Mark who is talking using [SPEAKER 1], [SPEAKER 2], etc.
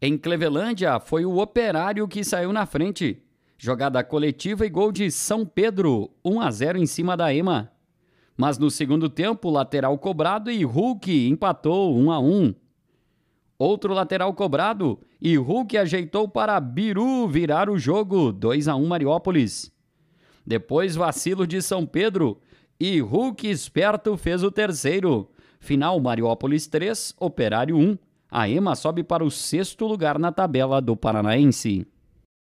[SPEAKER 1] Em Clevelândia, foi o Operário que saiu na frente. Jogada coletiva e gol de São Pedro, 1 a 0 em cima da EMA. Mas no segundo tempo, lateral cobrado e Hulk empatou 1 a 1. Outro lateral cobrado e Hulk ajeitou para Biru virar o jogo, 2 a 1 Mariópolis. Depois vacilo de São Pedro e Hulk esperto fez o terceiro. Final Mariópolis 3, Operário 1 a EMA sobe para o sexto lugar na tabela do Paranaense.